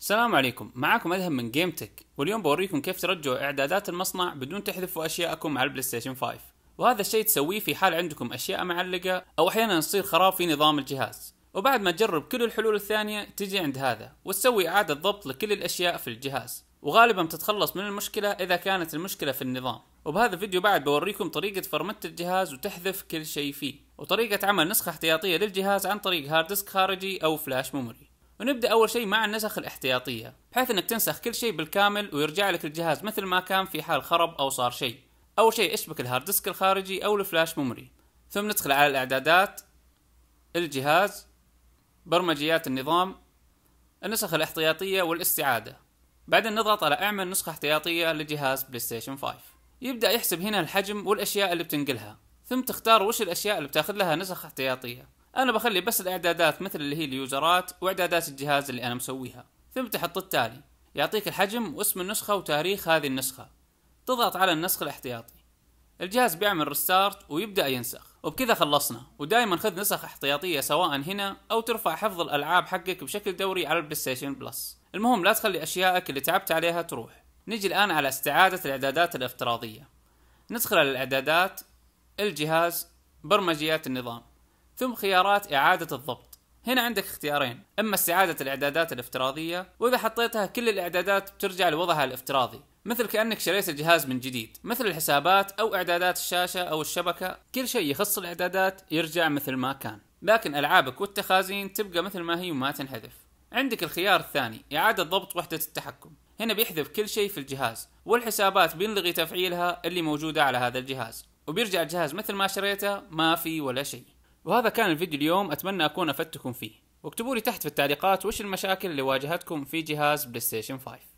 السلام عليكم معكم ادهم من جيم تك واليوم بوريكم كيف ترجعوا اعدادات المصنع بدون تحذفوا اشياءكم على البلاي ستيشن 5 وهذا الشيء تسويه في حال عندكم اشياء معلقه او احيانا يصير خراب في نظام الجهاز وبعد ما تجرب كل الحلول الثانيه تجي عند هذا وتسوي اعاده ضبط لكل الاشياء في الجهاز وغالبا تتخلص من المشكله اذا كانت المشكله في النظام وبهذا الفيديو بعد بوريكم طريقة فرمت الجهاز وتحذف كل شيء فيه وطريقة عمل نسخة احتياطية للجهاز عن طريق هارد ديسك خارجي أو فلاش ميموري ونبدا اول شيء مع النسخ الاحتياطيه بحيث انك تنسخ كل شيء بالكامل ويرجع لك الجهاز مثل ما كان في حال خرب او صار شيء اول شيء اشبك الهارد ديسك الخارجي او الفلاش ميموري ثم ندخل على الاعدادات الجهاز برمجيات النظام النسخ الاحتياطيه والاستعاده بعدين نضغط على اعمل نسخه احتياطيه لجهاز بلاي ستيشن 5 يبدا يحسب هنا الحجم والاشياء اللي بتنقلها ثم تختار وش الاشياء اللي بتاخذ لها نسخ احتياطيه انا بخلي بس الاعدادات مثل اللي هي اليوزرات واعدادات الجهاز اللي انا مسويها ثم تحط التالي يعطيك الحجم واسم النسخة وتاريخ هذه النسخة تضغط على النسخ الاحتياطي الجهاز بيعمل ريستارت ويبدأ ينسخ وبكذا خلصنا ودائما خذ نسخ احتياطية سواء هنا أو ترفع حفظ الألعاب حقك بشكل دوري على البلايستيشن بلس المهم لا تخلي أشيائك اللي تعبت عليها تروح نجي الآن على استعادة الإعدادات الافتراضية ندخل على الإعدادات الجهاز برمجيات النظام ثم خيارات إعادة الضبط هنا عندك اختيارين اما استعادة الاعدادات الافتراضية واذا حطيتها كل الاعدادات بترجع لوضعها الافتراضي مثل كانك شريت الجهاز من جديد مثل الحسابات او اعدادات الشاشة او الشبكة كل شيء يخص الاعدادات يرجع مثل ما كان لكن العابك والتخازين تبقى مثل ما هي وما تنحذف عندك الخيار الثاني اعادة ضبط وحدة التحكم هنا بيحذف كل شيء في الجهاز والحسابات بينلغي تفعيلها اللي موجودة على هذا الجهاز وبيرجع الجهاز مثل ما شريته ما في ولا شيء وهذا كان الفيديو اليوم أتمنى أكون أفدتكم فيه واكتبوا لي تحت في التعليقات وش المشاكل اللي واجهتكم في جهاز بلايستيشن 5